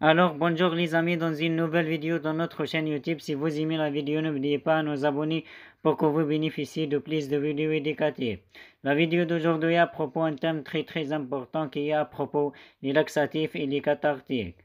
Alors bonjour les amis dans une nouvelle vidéo dans notre chaîne YouTube. Si vous aimez la vidéo, n'oubliez pas à nous abonner pour que vous bénéficiez de plus de vidéos éducatives. La vidéo d'aujourd'hui à propos un thème très très important qui est à propos des laxatifs et les cathartiques.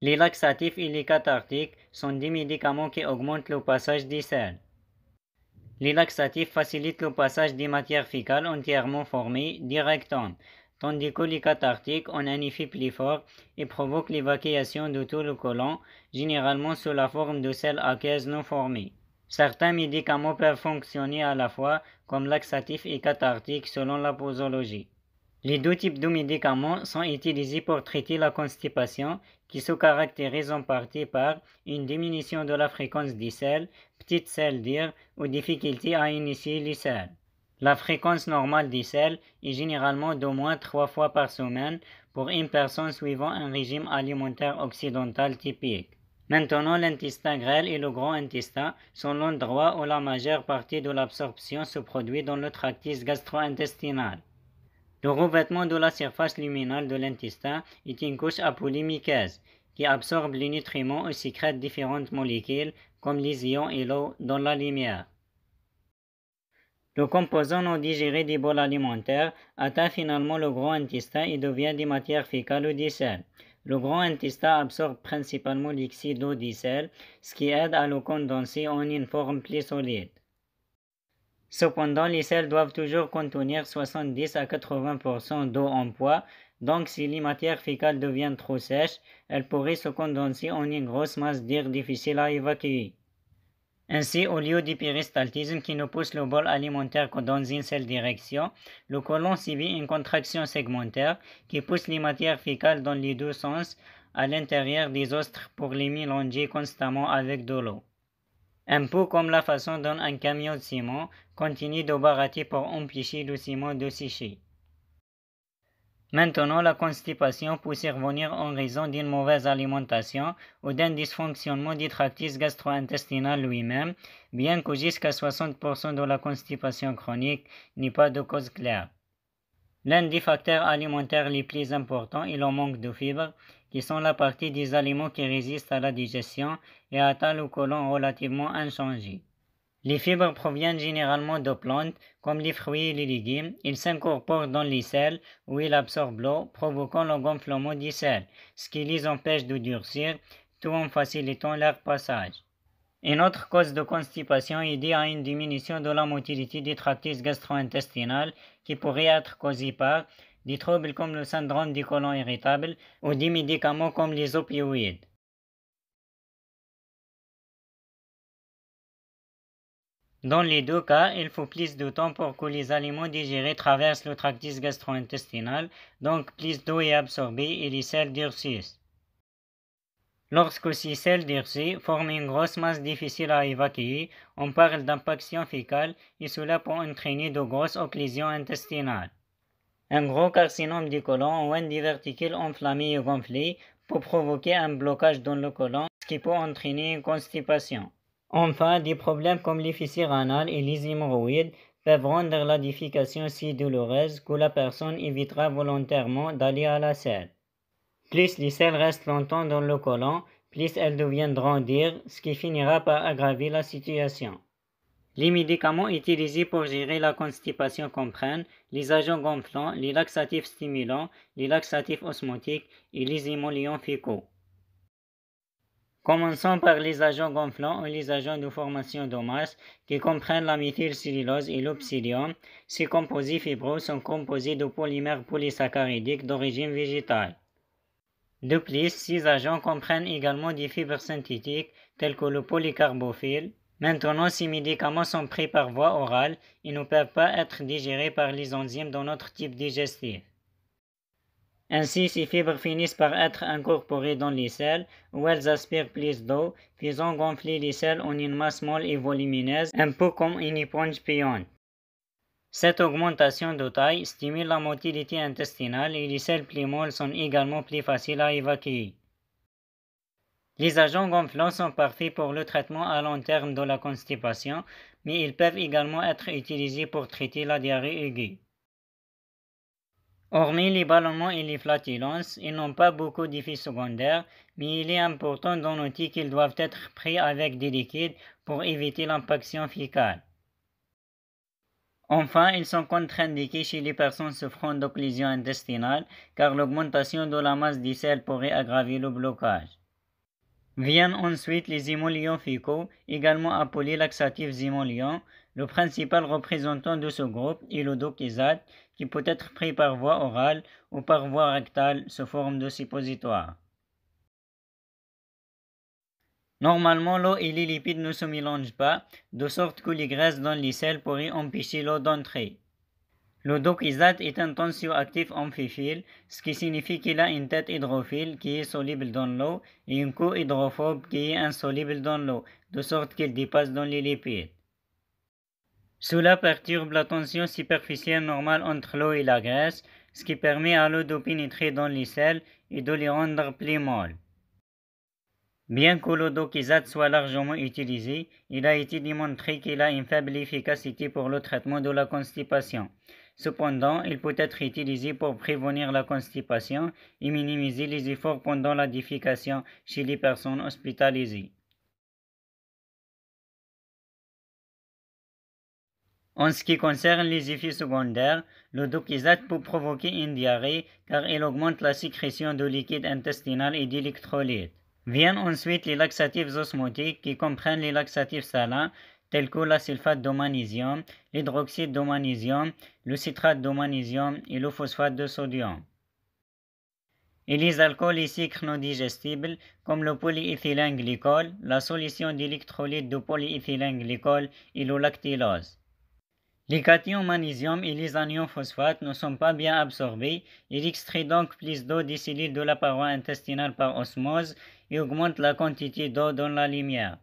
Les laxatifs et les cathartiques sont des médicaments qui augmentent le passage des selles. Les laxatifs facilitent le passage des matières fécales entièrement formées directement tandis que les cathartiques ont un effet plus fort et provoque l'évacuation de tout le colon, généralement sous la forme de sel aqueuse non formée. Certains médicaments peuvent fonctionner à la fois comme laxatifs et cathartique selon la posologie. Les deux types de médicaments sont utilisés pour traiter la constipation qui se caractérise en partie par une diminution de la fréquence des selles, petites selles dures ou difficulté à initier les selles. La fréquence normale des selles est généralement d'au moins trois fois par semaine pour une personne suivant un régime alimentaire occidental typique. Maintenant, l'intestin grêle et le grand intestin sont l'endroit où la majeure partie de l'absorption se produit dans le tractus gastro-intestinal. Le revêtement de la surface luminale de l'intestin est une couche polymycèse qui absorbe les nutriments et sécrète différentes molécules comme les ions et l'eau dans la lumière. Le composant non digéré des bols alimentaires atteint finalement le gros intestin et devient des matières fécales ou des sels. Le grand intestin absorbe principalement l'oxyde d'eau des sels, ce qui aide à le condenser en une forme plus solide. Cependant, les sels doivent toujours contenir 70 à 80% d'eau en poids, donc si les matières fécales deviennent trop sèches, elles pourraient se condenser en une grosse masse d'air difficile à évacuer. Ainsi, au lieu du péristaltisme qui nous pousse le bol alimentaire dans une seule direction, le côlon subit une contraction segmentaire qui pousse les matières fécales dans les deux sens à l'intérieur des ostres pour les mélanger constamment avec de l'eau. Un peu comme la façon dont un camion de ciment continue de barater pour empêcher le ciment de sécher. Maintenant, la constipation peut survenir en raison d'une mauvaise alimentation ou d'un dysfonctionnement du tractus gastro lui-même, bien que jusqu'à 60% de la constipation chronique n'ait pas de cause claire. L'un des facteurs alimentaires les plus importants est le manque de fibres, qui sont la partie des aliments qui résistent à la digestion et atteint le colon relativement inchangé. Les fibres proviennent généralement de plantes, comme les fruits et les légumes. Ils s'incorporent dans les selles où ils absorbent l'eau, provoquant le gonflement des selles, ce qui les empêche de durcir, tout en facilitant leur passage. Une autre cause de constipation est due à une diminution de la motilité des tractus gastro qui pourrait être causée par des troubles comme le syndrome du côlon irritable ou des médicaments comme les opioïdes. Dans les deux cas, il faut plus de temps pour que les aliments digérés traversent le tractus gastro-intestinal, donc plus d'eau est absorbée et les selles durcissent. Lorsque ces selles durcies forment une grosse masse difficile à évacuer, on parle d'impaction fécale et cela peut entraîner de grosses occlusions intestinales. Un gros carcinome du côlon ou un diverticule enflammé et gonflé peut provoquer un blocage dans le côlon, ce qui peut entraîner une constipation. Enfin, des problèmes comme les fissures et les hémorroïdes peuvent rendre la si douloureuse que la personne évitera volontairement d'aller à la selle. Plus les selles restent longtemps dans le colon, plus elles deviendront dures, ce qui finira par aggraver la situation. Les médicaments utilisés pour gérer la constipation comprennent les agents gonflants, les laxatifs stimulants, les laxatifs osmotiques et les émollients fécaux. Commençons par les agents gonflants ou les agents de formation de masse qui comprennent la méthylcellulose et l'obsidium. Ces composés fibreux sont composés de polymères polysaccharidiques d'origine végétale. De plus, ces agents comprennent également des fibres synthétiques telles que le polycarbophile. Maintenant, ces médicaments sont pris par voie orale et ne peuvent pas être digérés par les enzymes dans notre type digestif. Ainsi, ces fibres finissent par être incorporées dans les selles, où elles aspirent plus d'eau, faisant gonfler les selles en une masse molle et volumineuse, un peu comme une éponge pion. Cette augmentation de taille stimule la motilité intestinale et les selles plus molles sont également plus faciles à évacuer. Les agents gonflants sont parfaits pour le traitement à long terme de la constipation, mais ils peuvent également être utilisés pour traiter la diarrhée aiguë. Hormis les ballonnements et les flatulences, ils n'ont pas beaucoup d'effets secondaires, mais il est important d'en noter qu'ils doivent être pris avec des liquides pour éviter l'impaction fécale. Enfin, ils sont contre-indiqués chez les personnes souffrant d'occlusion intestinale car l'augmentation de la masse des selles pourrait aggraver le blocage. Viennent ensuite les émollients fécaux, également appelés laxatifs émollients. Le principal représentant de ce groupe est le qui peut être pris par voie orale ou par voie rectale sous forme de suppositoire. Normalement, l'eau et les lipides ne se mélangent pas, de sorte que les graisses dans les selles pourraient empêcher l'eau d'entrer. Le isate est un tensioactif amphiphile, ce qui signifie qu'il a une tête hydrophile qui est soluble dans l'eau et une queue hydrophobe qui est insoluble dans l'eau, de sorte qu'il dépasse dans les lipides. Cela perturbe la tension superficielle normale entre l'eau et la graisse, ce qui permet à l'eau de pénétrer dans les selles et de les rendre plus molles. Bien que l'eau l'odokizate soit largement utilisée, il a été démontré qu'il a une faible efficacité pour le traitement de la constipation. Cependant, il peut être utilisé pour prévenir la constipation et minimiser les efforts pendant la chez les personnes hospitalisées. En ce qui concerne les effets secondaires, le doxyzate peut provoquer une diarrhée car il augmente la sécrétion de liquide intestinal et d'électrolytes. Viennent ensuite les laxatifs osmotiques qui comprennent les laxatifs salins tels que la sulfate de l'hydroxyde de le citrate de et le phosphate de sodium. Et les alcools et sucres non digestibles comme le polyéthylène glycol, la solution d'électrolytes de polyéthylène glycol et le lactylose. Les cations magnésium et les anions phosphates ne sont pas bien absorbés. Il extrait donc plus d'eau des de la paroi intestinale par osmose et augmente la quantité d'eau dans la lumière.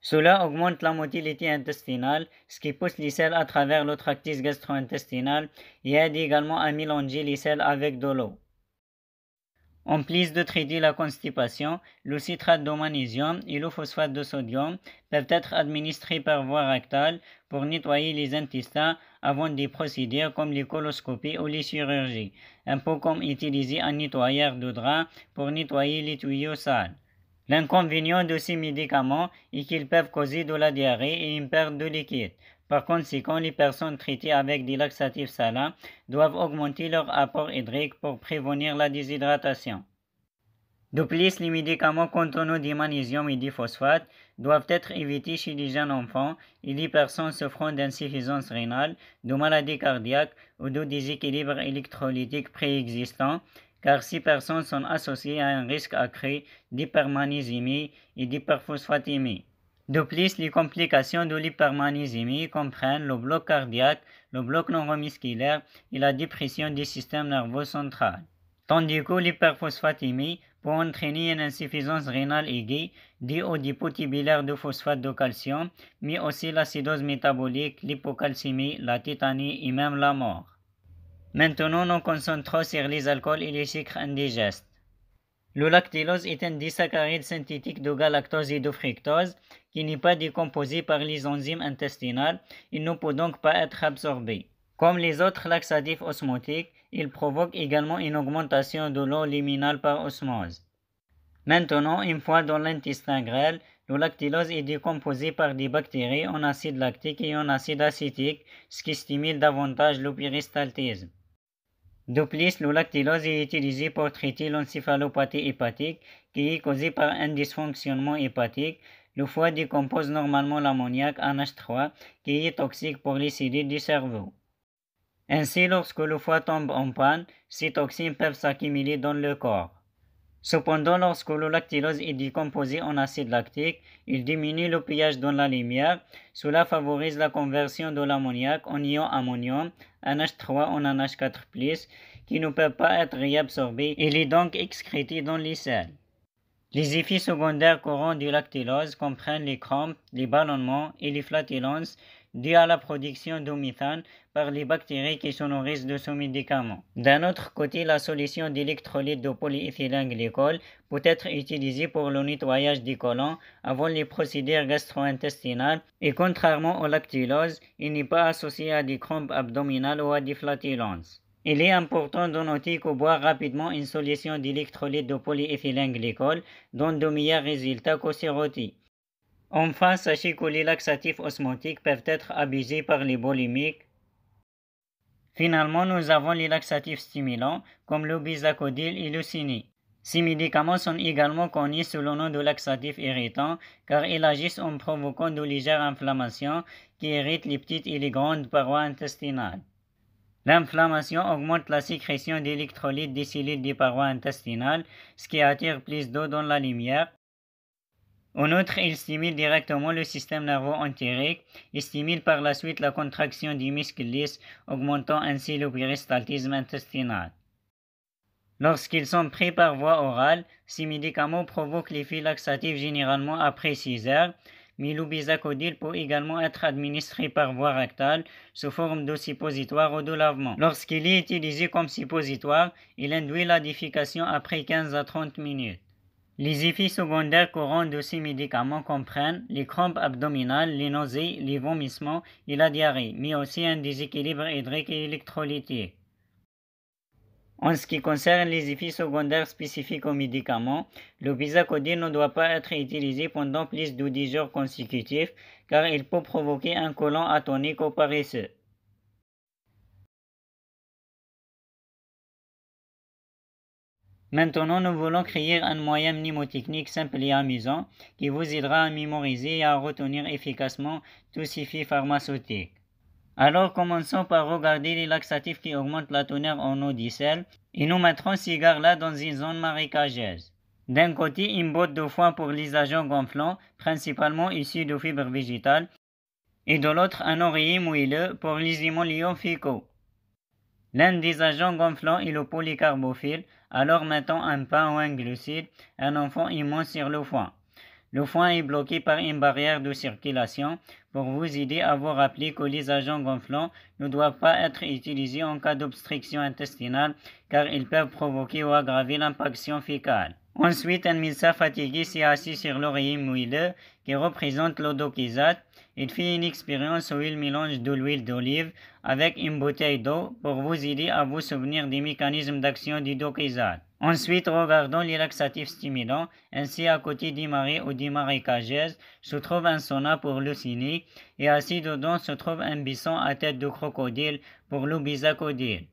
Cela augmente la motilité intestinale, ce qui pousse les selles à travers le tractus gastro-intestinal et aide également à mélanger les selles avec de l'eau. En plus de traiter la constipation, le citrate de magnésium et le phosphate de sodium peuvent être administrés par voie rectale pour nettoyer les intestins avant des procédures comme les coloscopies ou les chirurgies, un peu comme utiliser un nettoyeur de drap pour nettoyer les tuyaux sales. L'inconvénient de ces médicaments est qu'ils peuvent causer de la diarrhée et une perte de liquide. Par conséquent, les personnes traitées avec des laxatifs salins doivent augmenter leur apport hydrique pour prévenir la déshydratation. De plus, les médicaments contenant du magnésium et du phosphate doivent être évités chez les jeunes enfants et les personnes souffrant d'insuffisance rénale, de maladies cardiaques ou de déséquilibre électrolytiques préexistants car ces personnes sont associées à un risque accru d'hypermagnésémie et d'hyperphosphatémie. De plus, les complications de l'hypermanisémie comprennent le bloc cardiaque, le bloc neuromusculaire et la dépression du système nerveux central. Tandis que l'hyperphosphatémie peut entraîner une insuffisance rénale aiguë due au dépôt de phosphate de calcium, mais aussi l'acidose métabolique, l'hypocalcémie, la tétanie et même la mort. Maintenant, nous concentrons sur les alcools et les sucres indigestes. Le lactylose est un disaccharide synthétique de galactose et de fructose qui n'est pas décomposé par les enzymes intestinales. Il ne peut donc pas être absorbé. Comme les autres laxatifs osmotiques, il provoque également une augmentation de l'eau liminale par osmose. Maintenant, une fois dans l'intestin grêle, le lactylose est décomposé par des bactéries en acide lactique et en acide acétique, ce qui stimule davantage le péristaltisme. De plus, le lactylose est utilisé pour traiter l'encéphalopathie hépatique qui est causée par un dysfonctionnement hépatique. Le foie décompose normalement l'ammoniac en H3 qui est toxique pour les cellules du cerveau. Ainsi, lorsque le foie tombe en panne, ces toxines peuvent s'accumuler dans le corps. Cependant, lorsque le lactylose est décomposé en acide lactique, il diminue le pillage dans la lumière. Cela favorise la conversion de l'ammoniac en ion ammonium, NH3 en NH4+, qui ne peut pas être réabsorbé. Il est donc excrété dans les selles. Les effets secondaires courants du lactylose comprennent les crampes, les ballonnements et les flatulences dû à la production de méthane par les bactéries qui se nourrissent de ce médicament. D'un autre côté, la solution d'électrolyte de polyéthylène glycol peut être utilisée pour le nettoyage des colons avant les procédures gastro-intestinales et contrairement au lactulose, il n'est pas associé à des crampes abdominales ou à des flatulences. Il est important de noter que boire rapidement une solution d'électrolyte de glycol donne de meilleurs résultats qu'au Enfin, sachez que les laxatifs osmotiques peuvent être abusés par les bolémiques. Finalement, nous avons les laxatifs stimulants comme le bisacodyl et le cini. Ces médicaments sont également connus sous le nom de laxatifs irritants car ils agissent en provoquant de légères inflammations qui irritent les petites et les grandes parois intestinales. L'inflammation augmente la sécrétion d'électrolytes des des parois intestinales, ce qui attire plus d'eau dans la lumière, en outre, il stimule directement le système nerveux entérique et stimule par la suite la contraction du muscle lisse, augmentant ainsi le péristaltisme intestinal. Lorsqu'ils sont pris par voie orale, ces médicaments provoquent les l'effet laxatifs généralement après 6 heures, mais l'ubizacodil peut également être administré par voie rectale sous forme de suppositoire ou de lavement. Lorsqu'il est utilisé comme suppositoire, il induit la après 15 à 30 minutes. Les effets secondaires courants de ces médicaments comprennent les crampes abdominales, les nausées, les vomissements et la diarrhée, mais aussi un déséquilibre hydrique et électrolytique. En ce qui concerne les effets secondaires spécifiques aux médicaments, le bisacodine ne doit pas être utilisé pendant plus de 10 heures consécutives car il peut provoquer un colon atonique ou paresseux. Maintenant, nous voulons créer un moyen mnémotechnique simple et amusant qui vous aidera à mémoriser et à retenir efficacement tous ces fils pharmaceutiques. Alors commençons par regarder les laxatifs qui augmentent la teneur en eau d'icelle et nous mettrons ces gars-là dans une zone marécageuse. D'un côté, une botte de foin pour les agents gonflants, principalement issus de fibres végétales, et de l'autre, un oreiller moelleux pour les immolions fécaux. L'un des agents gonflants est le polycarbophile, alors mettons un pain ou un glucide, un enfant immense sur le foin. Le foin est bloqué par une barrière de circulation. Pour vous aider à vous rappeler que les agents gonflants ne doivent pas être utilisés en cas d'obstruction intestinale car ils peuvent provoquer ou aggraver l'impaction fécale. Ensuite, un médecin fatigué s'est assis sur l'oreille mouilleux qui représente l'odokizate il fait une expérience où il mélange de l'huile d'olive avec une bouteille d'eau pour vous aider à vous souvenir des mécanismes d'action du docrisal. Ensuite, regardons les laxatifs stimulants. Ainsi, à côté du marais ou du marécage, se trouve un sauna pour le ciné et assis dedans se trouve un bison à tête de crocodile pour le bisacodile.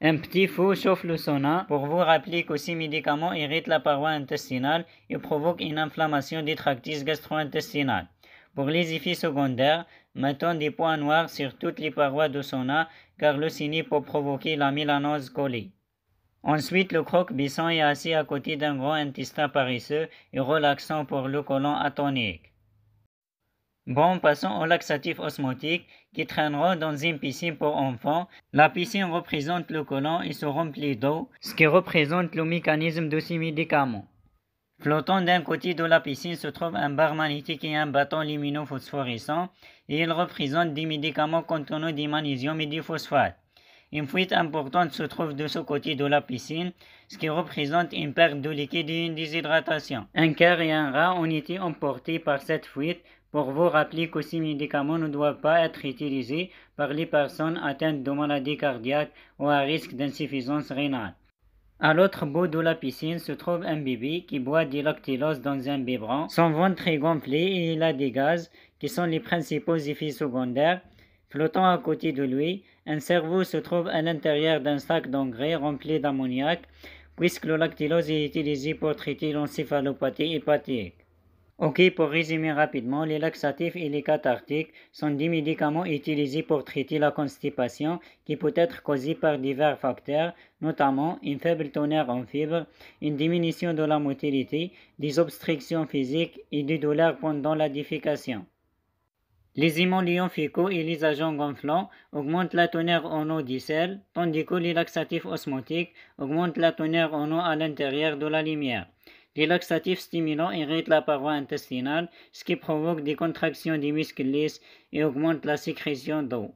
Un petit fou chauffe le sauna pour vous rappeler que ces médicaments irritent la paroi intestinale et provoquent une inflammation des tractus gastro pour les effets secondaires, mettons des points noirs sur toutes les parois de sauna car le ciné peut provoquer la mélanose collée. Ensuite, le croque-bisson est assis à côté d'un grand intestin paresseux et relaxant pour le colon atonique. Bon, passons au laxatif osmotique qui traînera dans une piscine pour enfants. La piscine représente le colon et se remplit d'eau, ce qui représente le mécanisme de ces médicaments. Flottant d'un côté de la piscine se trouve un bar magnétique et un bâton lumino-phosphorescent et il représente des médicaments contenant du magnésium et du phosphate. Une fuite importante se trouve de ce côté de la piscine, ce qui représente une perte de liquide et une déshydratation. Un cœur et un rat ont été emportés par cette fuite pour vous rappeler que ces médicaments ne doivent pas être utilisés par les personnes atteintes de maladies cardiaques ou à risque d'insuffisance rénale. À l'autre bout de la piscine se trouve un bébé qui boit du lactylose dans un biberon. Son ventre est gonflé et il a des gaz qui sont les principaux effets secondaires. Flottant à côté de lui, un cerveau se trouve à l'intérieur d'un sac d'engrais rempli d'ammoniac, puisque le lactylose est utilisé pour traiter l'encéphalopathie hépatique. Ok, pour résumer rapidement, les laxatifs et les cathartiques sont des médicaments utilisés pour traiter la constipation qui peut être causée par divers facteurs, notamment une faible teneur en fibres, une diminution de la motilité, des obstructions physiques et des douleurs pendant la Les émollients et les agents gonflants augmentent la teneur en eau du sel, tandis que les laxatifs osmotiques augmentent la teneur en eau à l'intérieur de la lumière. Les laxatifs stimulants irritent la paroi intestinale, ce qui provoque des contractions des muscles lisses et augmente la sécrétion d'eau.